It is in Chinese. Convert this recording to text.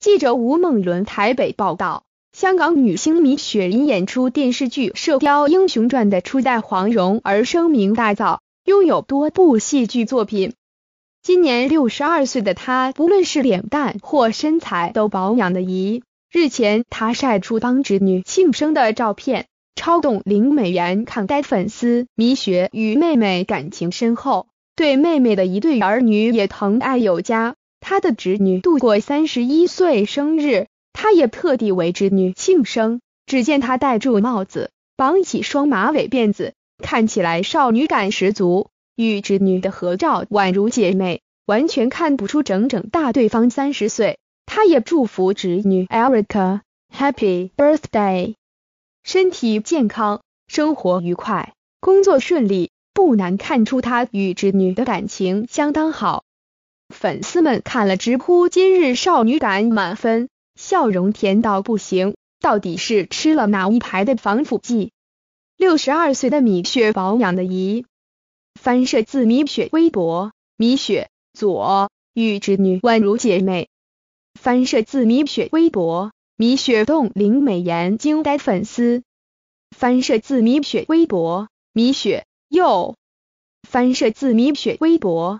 记者吴梦伦台北报道，香港女星米雪因演出电视剧《射雕英雄传》的初代黄蓉而声名大噪，拥有多部戏剧作品。今年六十二岁的她，不论是脸蛋或身材都保养的宜。日前，她晒出帮侄女庆生的照片，超动零美元，看呆粉丝。米雪与妹妹感情深厚，对妹妹的一对儿女也疼爱有加。他的侄女度过三十一岁生日，他也特地为侄女庆生。只见他戴住帽子，绑起双马尾辫子，看起来少女感十足。与侄女的合照宛如姐妹，完全看不出整整大对方三十岁。他也祝福侄女 Erica Happy Birthday，身体健康，生活愉快，工作顺利。不难看出他与侄女的感情相当好。粉丝们看了直呼今日少女感满分，笑容甜到不行，到底是吃了哪一排的防腐剂？六十二岁的米雪保养的仪，翻摄自米雪微博。米雪左与侄女宛如姐妹，翻摄自米雪微博。米雪冻龄美颜惊呆粉丝，翻摄自米雪微博。米雪右，翻摄自米雪微博。